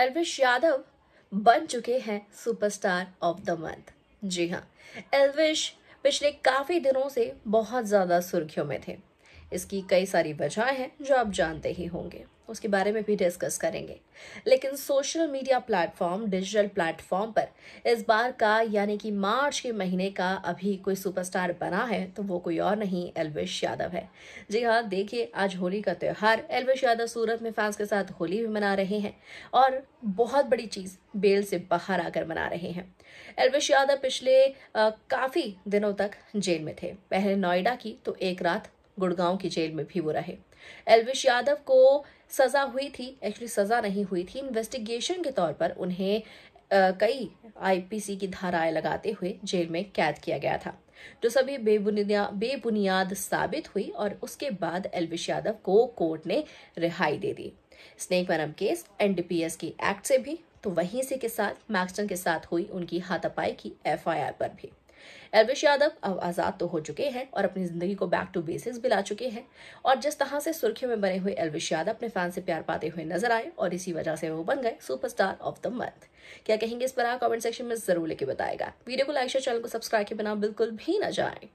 एल्विश यादव बन चुके हैं सुपरस्टार ऑफ द मंथ जी हाँ एलविश पिछले काफ़ी दिनों से बहुत ज़्यादा सुर्खियों में थे इसकी कई सारी वजह हैं जो आप जानते ही होंगे उसके बारे में भी डिस्कस करेंगे लेकिन social media platform digital platform पर इस बार का यानी कि मार्च के महीने का अभी कोई सुपरस्टार बना है तो वो कोई और नहीं एलविश यादव है जी हाँ देखिए आज होली का त्यौहार एलविश यादव सूरत में फैंस के साथ होली भी मना रहे हैं और बहुत बड़ी चीज़ बेल से बाहर आकर मना रहे हैं एलविश यादव पिछले काफ़ी दिनों तक जेल में थे पहले नोएडा की तो एक रात गुड़गांव की जेल में भी वो रहे एलविश यादव को सजा हुई थी एक्चुअली सजा नहीं हुई थी इन्वेस्टिगेशन के तौर पर उन्हें आ, कई आईपीसी की धाराएं लगाते हुए जेल में कैद किया गया था जो सभी बेबुनिया बेबुनियाद साबित हुई और उसके बाद एलविश यादव को कोर्ट ने रिहाई दे दी स्नेक मैनम केस एनडीपीएस की एक्ट से भी तो वहीं से के साथ मैक्सटन के साथ हुई उनकी हाथापाई की एफआईआर पर भी एलवेश यादव अब आज़ाद तो हो चुके हैं और अपनी जिंदगी को बैक टू बेसिक्स भी ला चुके हैं और जिस तरह से सुर्खियों में बने हुए एलवेश यादव अपने फैन से प्यार पाते हुए नजर आए और इसी वजह से वो बन गए सुपरस्टार ऑफ द मंथ क्या कहेंगे इस पर आप कमेंट सेक्शन में जरूर लेके बताएगा वीडियो को लाइक शेयर चैनल को सब्सक्राइब के बिना बिल्कुल भी ना जाए